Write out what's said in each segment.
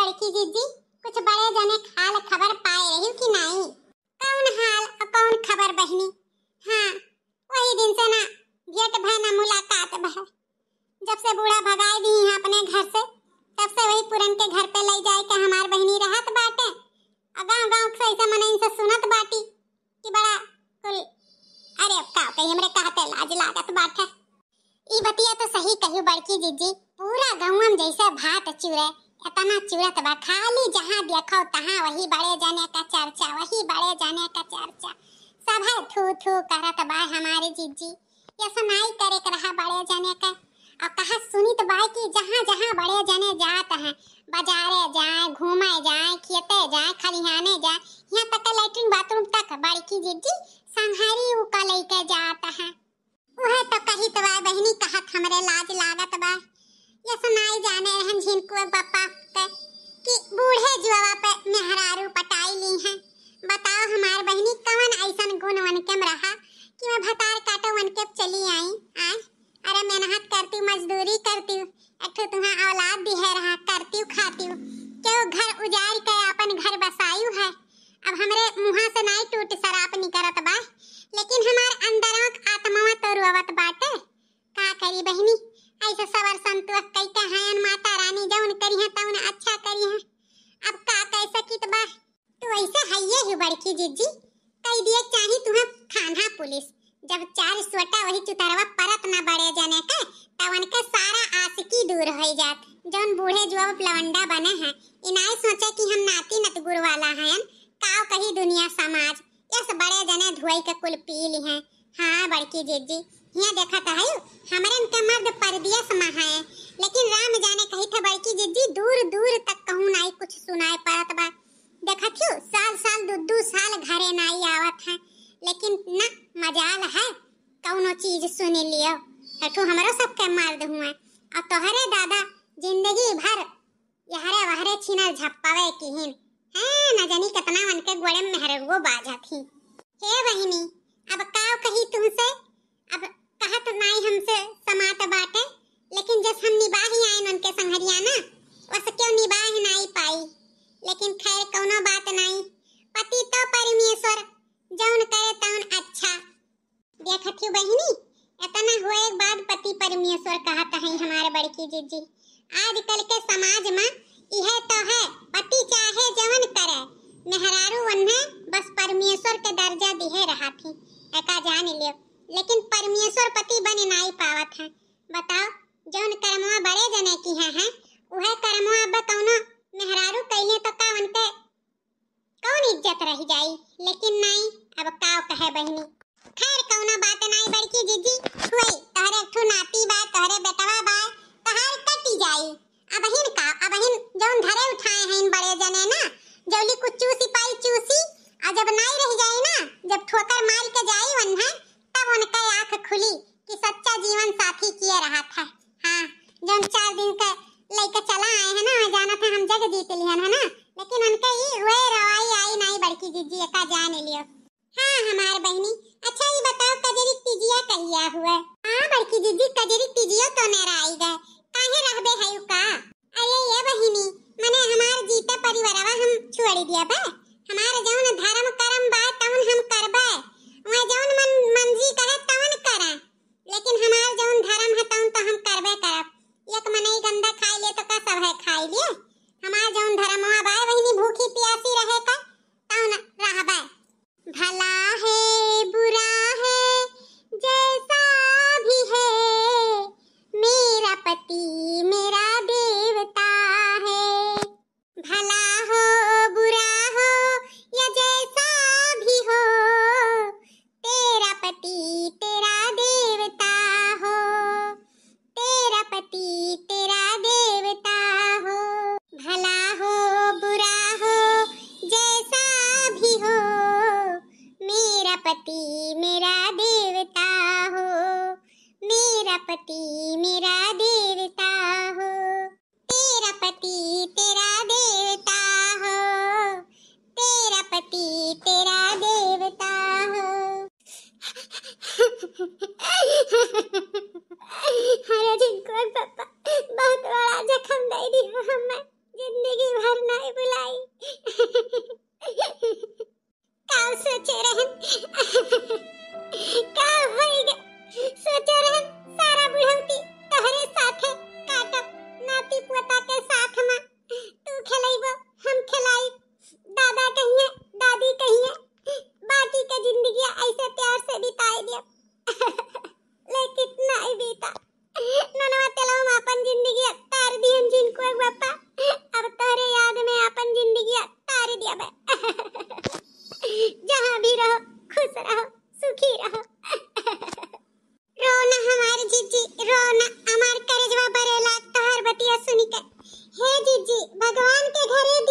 बड़की जीजी कुछ बड़े जने हाल खबर पाए रही कि नहीं कौन हाल और कौन खबर बहनी हाँ वही दिन से ना गेट भय ना मुलाकात भय जब से बूढ़ा भगाए दी है अपने घर से तब से वही पुरन के घर पे ले जाए के हमार बहनी रहत बाटे और गाँव गाँव से ऐसा मन इनसे सुनत बाटी कि बड़ा कुल अरे का कहीं हमरे कहते लाज लागत बाटे ई बतिया तो सही कहियो बड़की जीजी पूरा गहुम जैसे भात चूरे इतना चूरत तो बा खाली जहाँ देखो तहाँ वही बड़े जाने का चर्चा वही बड़े जाने का चर्चा सब है थू थू करत बा हमारे जीजी ये सुनाई करे कर रहा बड़े जाने का और कहा सुनी तो बाई की जहाँ जहाँ बड़े जाने जात हैं बाजारे जाए घूमे जाए खेते जाए खलिहाने जाए यहाँ तक लैट्रिन बाथरूम तक बड़ी की जीजी संहारी उका लेके जात हैं वह तो कही तो बहनी कहत हमरे लाज लागत बा ये समाई जाने रहन जिनको कि बूढ़े जुआवा पे मेहरारू पटाई ली हैं बताओ हमार बहनी कवन ऐसन गुण वन के रहा कि मैं भतार काटो वन के चली आई आज अरे मेहनत करती मजदूरी करती औलाद है रहा करती खाती क्यों घर उजाड़ के अपन घर है अब से नहीं टूट शराब बा लेकिन अंदर तो बाटे का करी बहनी ऐसे सबर संतोष कई कहायन माता रानी जौन करी है तौन अच्छा करी है अब का कैसे कित बा तू तो ऐसे हइये ही बड़की जीजी कई दिए चाही तुहे थाना पुलिस जब चार सोटा वही चुतरवा परत ना बड़े जाने का तवन के सारा आसकी दूर हो जात जौन बूढ़े जुआ प्लवंडा बने हैं इनाई सोचे कि हम नाती नत गुर वाला हैं काव कही दुनिया समाज यस बड़े जने धुई के कुल पी ली हैं हाँ बड़की जीजी यहाँ देखा था है हमारे उनके मर्द परदिया समा है लेकिन राम जाने कही था बड़की जिद्दी दूर दूर तक कहूँ ना ही कुछ सुनाए पड़त बा देखा थियो साल साल दो दो साल घरे ना ही आवत है लेकिन न मजाल है कौनो चीज सुन लियो अठो हमारो सबके मर्द हुआ और तोहरे दादा जिंदगी भर यहरे वहरे छीनल झप्पावे की हिन है न जानी कितना मन के गोड़े में वो बाजा थी हे बहिनी अब का कही तुमसे अब कहा तो नाई हमसे समात बाटे लेकिन जस हम निबाह निबाही आयन उनके संघरिया ना वस क्यों निबाह नाई पाई लेकिन खैर कोनो बात नाई पति तो परमेश्वर जौन करे तौन अच्छा देखत यू बहिनी इतना हुए एक बात पति परमेश्वर कहत तो है हमारे बड़की जीजी आजकल के समाज में यह तो है पति चाहे जवन करे मेहरारू उन्हें बस परमेश्वर के दर्जा दिए रहा थी एका जान लियो लेकिन परमेश्वर पति बने ना ही पावत है बताओ जौन कर्मवा बड़े जने की है हैं वह कर्मवा अब कौनो मेहरारू कइले तो का उनके कौन इज्जत रह जाई लेकिन नहीं अब का कहे बहनी खैर कौनो बात नहीं बड़की जीजी जौन चार दिन का लेकर चला आए है ना जाना था हम जग जीत लिया पति मेरा देवता हो मेरा पति मेरा देवता हो तेरा पति तेरा देवता हो तेरा पति तेरा देवता हो है जीजी भगवान के घरे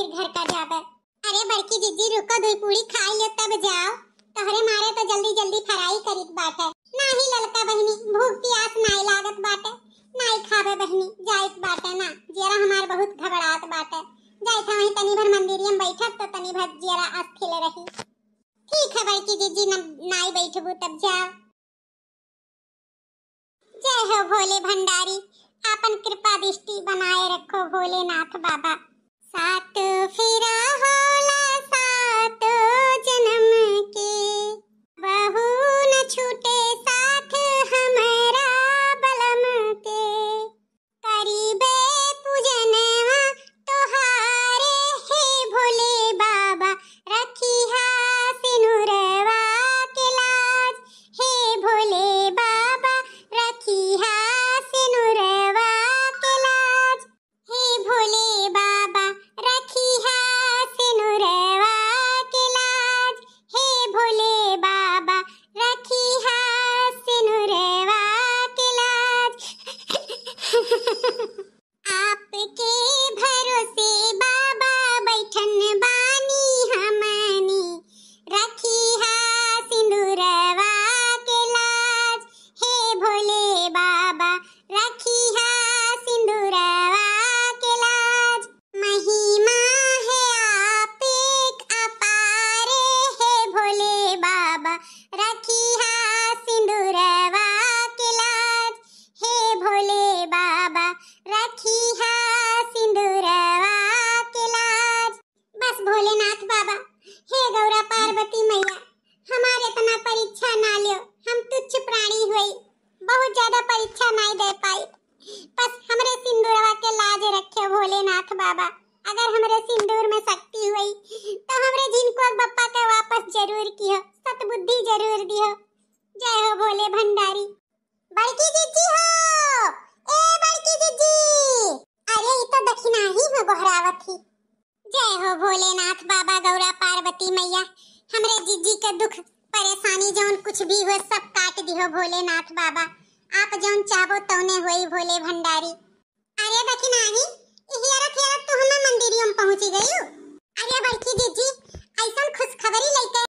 फिर घर का जाबे अरे बड़की जीजी रुको दो पूरी खाई लो तब जाओ तोहरे मारे तो जल्दी जल्दी फराई करीत बाटे नाही ललका बहनी भूख प्यास नाही लागत बाटे नाही खाबे बहनी जाइत बाटे ना जेरा हमार बहुत घबरात बाटे जाए था वहीं तनी भर मंदिरियम बैठत तो तनी भर जेरा अस्थिल रही ठीक है बड़की जीजी न नाई बैठबू तब जाओ जय हो भोले भंडारी आपन कृपा दृष्टि बनाए रखो भोलेनाथ बाबा साथ फिरा होला बाबा हे गौरा पार्वती मैया हमारे तना परीक्षा ना लियो हम तुच्छ प्राणी हुई बहुत ज्यादा परीक्षा नहीं दे पाई बस हमरे सिंदूरवा के लाज रखे भोलेनाथ बाबा अगर हमरे सिंदूर सरस्वती मैया हमरे जीजी का दुख परेशानी जौन कुछ भी हो सब काट दियो भोलेनाथ बाबा आप जौन चाहो तौने होई भोले भंडारी अरे बकी नाही हियरत हियरत तू हमें मंदिरियों पहुंची गई अरे बड़की जीजी ऐसा खुशखबरी लेके